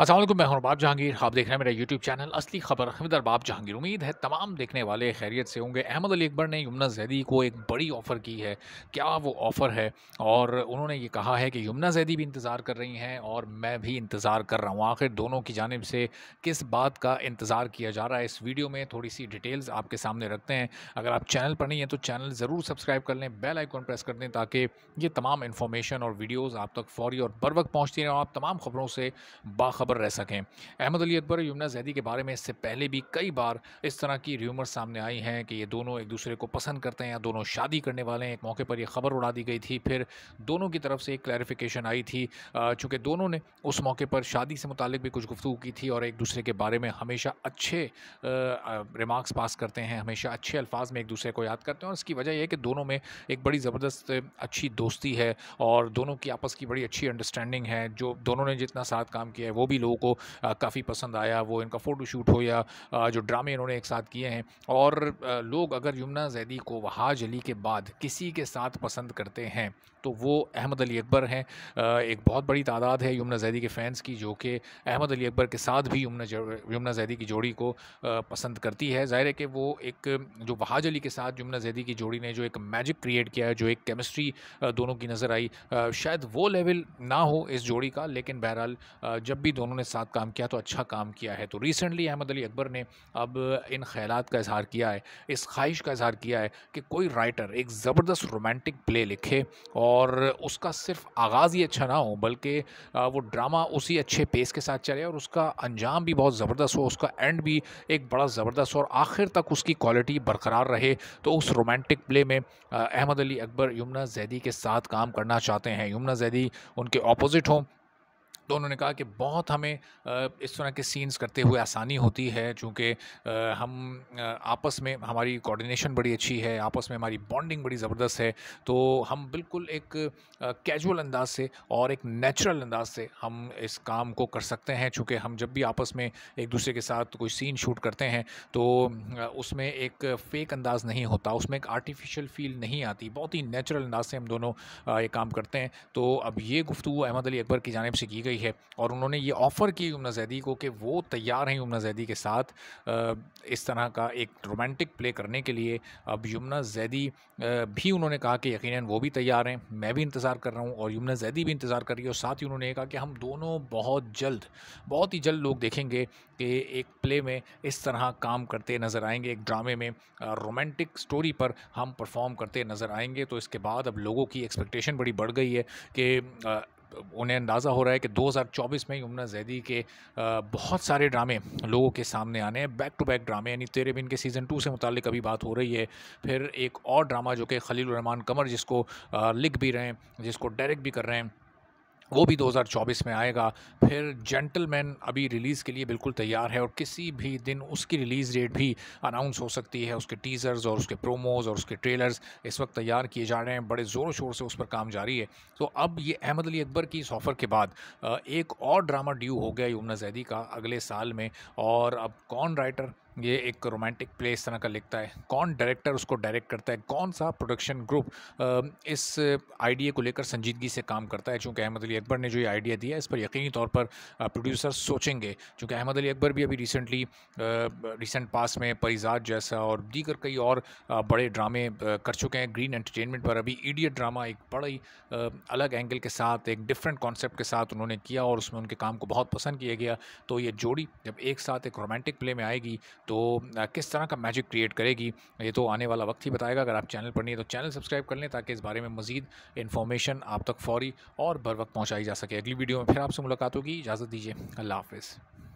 असल मैं हूँ बाब जहांगीर आप देख रहे हैं मेरा यूट्यूब चैनल असली खबर हमदर बाब जहांगीर उम्मीद है तमाम देखने वाले खैरियत से होंगे अहमद अली अकबर ने यमुना जैदी को एक बड़ी ऑफ़र की है क्या वो ऑफ़र है और उन्होंने ये कहा है कि यमुना जैदी भी इंतज़ार कर रही हैं और मैं भी इंतज़ार कर रहा हूँ आखिर दोनों की जानब से किस बात का इंतज़ार किया जा रहा है इस वीडियो में थोड़ी सी डिटेल्स आपके सामने रखते हैं अगर आप चैनल पर नहीं हैं तो चैनल ज़रूर सब्सक्राइब कर लें बेल आइकॉन प्रेस कर दें ताकि ये तमाम इन्फॉर्मेशन और वीडियोज़ आप तक फौरी और बर वक्त पहुँचती रहें और आप तमाम खबरों से बाखबर खबर रह सकें अहमद अली अकबर यमुना जैदी के बारे में इससे पहले भी कई बार इस तरह की र्यूमर सामने आई हैं कि ये दोनों एक दूसरे को पसंद करते हैं या दोनों शादी करने वाले हैं एक मौके पर यह खबर उड़ा दी गई थी फिर दोनों की तरफ से एक क्लैरिफिकेशन आई थी चूँकि दोनों ने उस मौके पर शादी से मुतल भी कुछ गुफ्तु की थी और एक दूसरे के बारे में हमेशा अच्छे रिमार्क्स पास करते हैं हमेशा अच्छे अल्फाज में एक दूसरे को याद करते हैं और इसकी वजह यह कि दोनों में एक बड़ी ज़बरदस्त अच्छी दोस्ती है और दोनों की आपस की बड़ी अच्छी अंडरस्टैंडिंग है जो दोनों ने जितना साथ काम किया है वो भी काफ़ी लोगों को काफ़ी पसंद आया वो इनका फ़ोटोशूट हो या जो ड्रामे इन्होंने एक साथ किए हैं और लोग अगर यमुना जैदी को वहाज अली के बाद किसी के साथ पसंद करते हैं तो वो अहमद अली अकबर हैं एक बहुत बड़ी तादाद है यमुना जैदी के फैंस की जो कि अहमद अली अकबर के साथ भी यमुना यमुना जैदी की जोड़ी को पसंद करती है ज़ाहिर है कि वो एक जो वहाज अली के साथ यमुना जैदी की जोड़ी ने जो एक मैजिक क्रिएट किया है जो एक केमिस्ट्री दोनों की नज़र आई शायद वो लेवल ना हो इस जोड़ी का लेकिन बहरहाल जब भी दोनों दोनों ने साथ काम किया तो अच्छा काम किया है तो रिसेंटली अहमद अली अकबर ने अब इन ख्याल का इजहार किया है इस ख्वाहिश का इजहार किया है कि कोई राइटर एक ज़बरदस्त रोमांटिक प्ले लिखे और उसका सिर्फ आगाज़ ही अच्छा ना हो बल्कि वो ड्रामा उसी अच्छे पेस के साथ चले और उसका अंजाम भी बहुत ज़बरदस्त हो उसका एंड भी एक बड़ा ज़बरदस्त और आखिर तक उसकी क्वालिटी बरकरार रहे तो उस रोमांटिक प्ले में अहमद अली अकबर यमुना जैदी के साथ काम करना चाहते हैं यमुना जैदी उनके अपोज़िट हों तो उन्होंने कहा कि बहुत हमें इस तरह के सीन्स करते हुए आसानी होती है चूँकि हम आपस में हमारी कोऑर्डिनेशन बड़ी अच्छी है आपस में हमारी बॉन्डिंग बड़ी ज़बरदस्त है तो हम बिल्कुल एक कैजुअल अंदाज से और एक नेचुरल अंदाज से हम इस काम को कर सकते हैं चूँकि हम जब भी आपस में एक दूसरे के साथ कोई सीन शूट करते हैं तो उसमें एक फ़ेक अंदाज नहीं होता उसमें एक आर्टिफिशियल फील नहीं आती बहुत ही नेचुरल अंदाज से हम दोनों ये काम करते हैं तो अब ये गुफ्तु अहमद अली अकबर की जानब से की गई हुई है और उन्होंने ये ऑफ़र की उमना जैदी को कि वो तैयार हैं यमुना जैदी के साथ इस तरह का एक रोमांटिक प्ले करने के लिए अब यमुना जैदी भी उन्होंने कहा कि यकीन वो भी तैयार हैं मैं भी इंतज़ार कर रहा हूँ और यमुना जैदी भी इंतज़ार कर रही है और साथ ही उन्होंने कहा कि हम दोनों बहुत जल्द बहुत ही जल्द लोग देखेंगे कि एक प्ले में इस तरह काम करते नज़र आएंगे एक ड्रामे में रोमांटिक स्टोरी पर हम परफॉर्म करते नज़र आएंगे तो इसके बाद अब लोगों की एक्सपेक्टेशन बड़ी बढ़ गई है कि उन्हें अंदाज़ा हो रहा है कि 2024 में यमुना जैदी के बहुत सारे ड्रामे लोगों के सामने आने हैं बैक टू बैक ड्रामे यानी तेरे बिन के सीज़न टू से मुतल अभी बात हो रही है फिर एक और ड्रामा जो कि खलील रहमान कमर जिसको लिख भी रहे हैं जिसको डायरेक्ट भी कर रहे हैं वो भी 2024 में आएगा फिर जेंटलमैन अभी रिलीज़ के लिए बिल्कुल तैयार है और किसी भी दिन उसकी रिलीज़ डेट भी अनाउंस हो सकती है उसके टीज़र्स और उसके प्रोमोज और उसके ट्रेलर्स इस वक्त तैयार किए जा रहे हैं बड़े ज़ोरों शोर से उस पर काम जारी है तो अब ये अहमद अली अकबर की इस ऑफ़र के बाद एक और ड्रामा ड्यू हो गया यमुना जैदी का अगले साल में और अब कौन राइटर ये एक रोमांटिक प्ले इस तरह का लिखता है कौन डायरेक्टर उसको डायरेक्ट करता है कौन सा प्रोडक्शन ग्रुप इस आइडिया को लेकर संजीदगी से काम करता है चूँकि अहमद अली अकबर ने जो ये आइडिया दिया इस पर यकीनी तौर पर प्रोड्यूसर सोचेंगे चूँकि अहमद अली अकबर भी अभी रिसेंटली रिसेंट पास में परिजात जैसा और दीगर कई और बड़े ड्रामे कर चुके हैं ग्रीन एंटरटेनमेंट पर अभी ईडियट ड्रामा एक बड़ा ही अलग एंगल के साथ एक डिफरेंट कॉन्सेप्ट के साथ उन्होंने किया और उसमें उनके काम को बहुत पसंद किया गया तो ये जोड़ी जब एक साथ एक रोमांटिक प्ले में आएगी तो किस तरह का मैजिक क्रिएट करेगी ये तो आने वाला वक्त ही बताएगा अगर आप चैनल पर नहीं तो चैनल सब्सक्राइब कर लें ताकि इस बारे में मजीद इन्फॉर्मेशन आप तक फौरी और बर वक्त पहुँचाई जा सके अगली वीडियो में फिर आपसे मुलाकात होगी इजाज़त दीजिए अल्लाह हाफिज़